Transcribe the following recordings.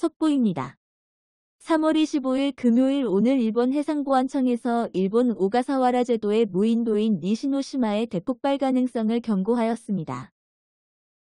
속보입니다. 3월 25일 금요일 오늘 일본 해상보안청에서 일본 오가사와라 제도의 무인도인 니시노시마의 대폭발 가능성을 경고하였습니다.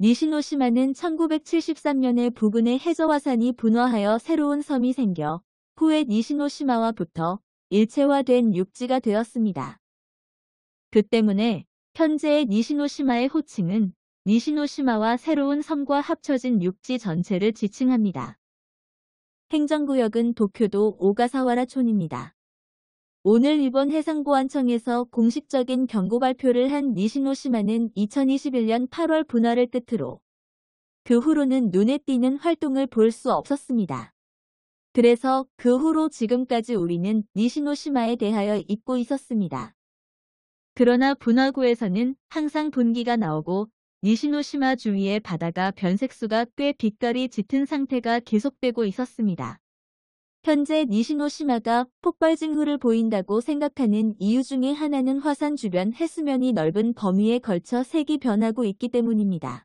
니시노시마는 1973년에 부근의 해저화산이 분화하여 새로운 섬이 생겨 후에 니시노시마와 부터 일체화된 육지가 되었습니다. 그 때문에 현재의 니시노시마의 호칭은 니시노시마와 새로운 섬과 합쳐진 육지 전체를 지칭합니다. 행정구역은 도쿄도 오가사와라촌입니다. 오늘 일본 해상보안청에서 공식적인 경고 발표를 한 니시노시마는 2021년 8월 분화를 끝으로 그 후로는 눈에 띄는 활동을 볼 수 없었습니다. 그래서 그 후로 지금까지 우리는 니시노시마에 대하여 잊고 있었습니다. 그러나 분화구에서는 항상 분기가 나오고 니시노시마 주위의 바다가 변색수가 꽤 빛깔이 짙은 상태가 계속되고 있었습니다. 현재 니시노시마가 폭발 징후를 보인다고 생각하는 이유 중에 하나는 화산 주변 해수면이 넓은 범위에 걸쳐 색이 변하고 있기 때문입니다.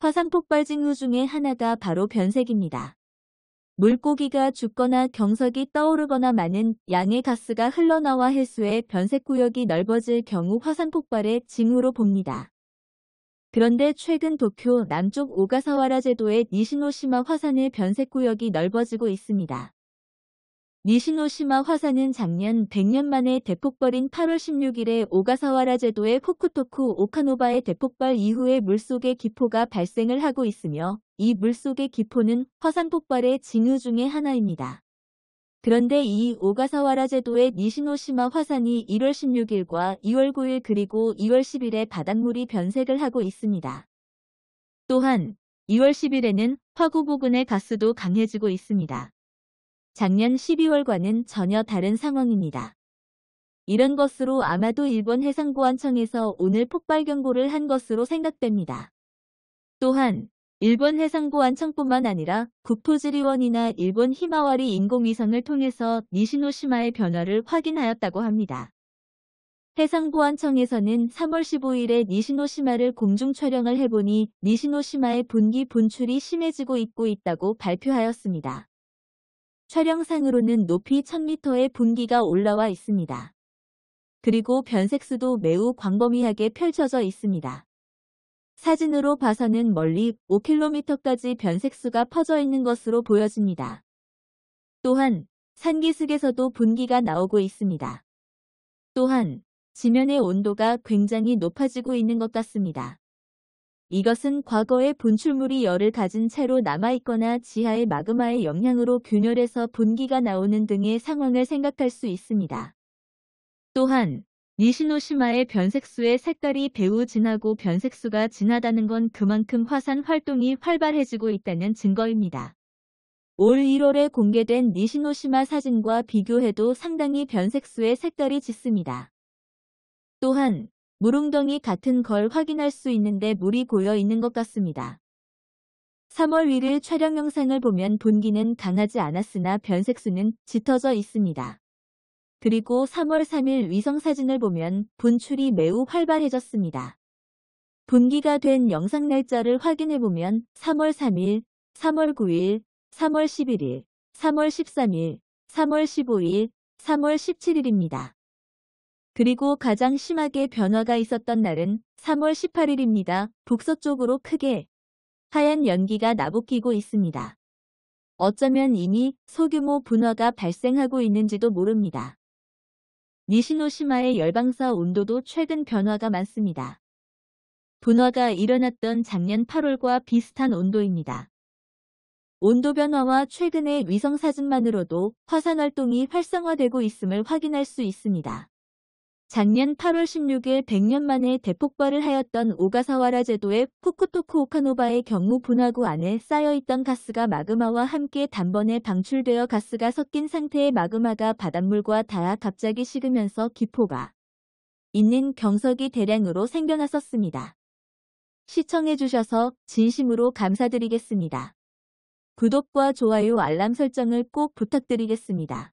화산 폭발 징후 중에 하나가 바로 변색입니다. 물고기가 죽거나 경석이 떠오르거나 많은 양의 가스가 흘러나와 해수의 변색 구역이 넓어질 경우 화산 폭발의 징후로 봅니다. 그런데 최근 도쿄 남쪽 오가사와라 제도의 니시노시마 화산의 변색구역이 넓어지고 있습니다. 니시노시마 화산은 작년 100년 만에 대폭발인 8월 16일에 오가사와라 제도의 코쿠토쿠 오카노바의 대폭발 이후에 물속의 기포가 발생을 하고 있으며 이 물속의 기포는 화산 폭발의 징후 중의 하나입니다. 그런데 이 오가사와라 제도의 니시노시마 화산이 1월 16일과 2월 9일 그리고 2월 10일에 바닷물이 변색을 하고 있습니다. 또한 2월 10일에는 화구 부근의 가스도 강해지고 있습니다. 작년 12월과는 전혀 다른 상황입니다. 이런 것으로 아마도 일본 해상보안청에서 오늘 폭발경보를 한 것으로 생각됩니다. 또한 일본 해상보안청뿐만 아니라 국토지리원이나 일본 히마와리 인공위성을 통해서 니시노시마의 변화를 확인하였다고 합니다. 해상보안청에서는 3월 15일에 니시노시마를 공중 촬영을 해보니 니시노시마의 분기 분출이 심해지고 있고 있다고 발표하였습니다. 촬영상으로는 높이 1000m의 분기가 올라와 있습니다. 그리고 변색수도 매우 광범위하게 펼쳐져 있습니다. 사진으로 봐서는 멀리 5km까지 변색수가 퍼져 있는 것으로 보여집니다. 또한 산기슭에서도 분기가 나오고 있습니다. 또한 지면의 온도가 굉장히 높아지고 있는 것 같습니다. 이것은 과거의 분출물이 열을 가진 채로 남아있거나 지하의 마그마의 영향으로 균열해서 분기가 나오는 등의 상황을 생각할 수 있습니다. 또한 니시노시마의 변색수의 색깔이 배우 진하고 변색수가 진하다는 건 그만큼 화산 활동이 활발해지고 있다는 증거입니다. 올 1월에 공개된 니시노시마 사진과 비교해도 상당히 변색수의 색깔이 짙습니다. 또한 물웅덩이 같은 걸 확인할 수 있는데 물이 고여 있는 것 같습니다. 3월 1일 촬영 영상을 보면 분기는 강하지 않았으나 변색수는 짙어져 있습니다. 그리고 3월 3일 위성사진을 보면 분출이 매우 활발해졌습니다. 분기가 된 영상 날짜를 확인해보면 3월 3일, 3월 9일, 3월 11일, 3월 13일, 3월 15일, 3월 17일입니다. 그리고 가장 심하게 변화가 있었던 날은 3월 18일입니다. 북서쪽으로 크게 하얀 연기가 나부끼고 있습니다. 어쩌면 이미 소규모 분화가 발생하고 있는지도 모릅니다. 니시노시마의 열방사 온도도 최근 변화가 많습니다. 분화가 일어났던 작년 8월과 비슷한 온도입니다. 온도 변화와 최근의 위성사진만으로도 화산활동이 활성화되고 있음을 확인할 수 있습니다. 작년 8월 16일 100년 만에 대폭발을 하였던 오가사와라 제도의 후쿠토쿠 오카노바의 경우 분화구 안에 쌓여있던 가스가 마그마와 함께 단번에 방출되어 가스가 섞인 상태의 마그마가 바닷물과 닿아 갑자기 식으면서 기포가 있는 경석이 대량으로 생겨났었습니다. 시청해주셔서 진심으로 감사드리겠습니다. 구독과 좋아요 알람 설정을 꼭 부탁드리겠습니다.